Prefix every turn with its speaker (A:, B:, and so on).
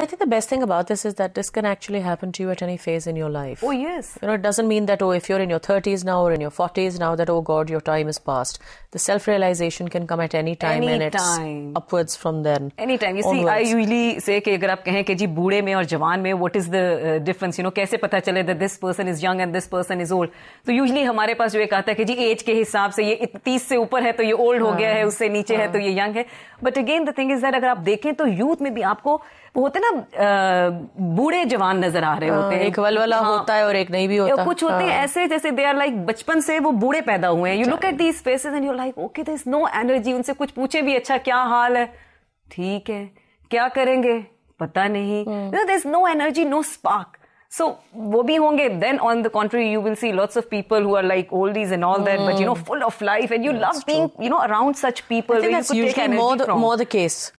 A: I think the best thing about this is that this can actually happen to you at any phase in your life. Oh, yes. You know, it doesn't mean that, oh, if you're in your 30s now or in your 40s now, that, oh, God, your time is past. The self realization can come at any time any and it's time. upwards from then. Any
B: time. You onwards. see, I usually say, कि अगर आप कहें कि जी mein aur jawan mein, what is the uh, difference? You know, kaise pata chale that this person is young and this person is old. So, usually, hamare paas jo एक आता है कि जी as के हिसाब से ये 30 se upar hai, to ye old ho gaya hai, usse niche hai, to ye young hai. But again, the thing is that, agar aap dekhe, to youth mein bhi aapko, wo होते ना ना बूढ़े जवान नजर आ रहे हाँ, होते हैं एक वलवला हाँ, होता है और एक नहीं भी होता कुछ होते हैं हाँ। ऐसे जैसे दे आर लाइक बचपन से वो बूढ़े पैदा हुए हैं you look at these faces and you like okay there is no energy उनसे कुछ पूछे भी अच्छा क्या हाल है ठीक है क्या करेंगे पता नहीं there is no energy no spark so वो भी होंगे then on the country you will see lots of people who are like old is and all that but you know full of life and you love being you know around such people you can more
A: the case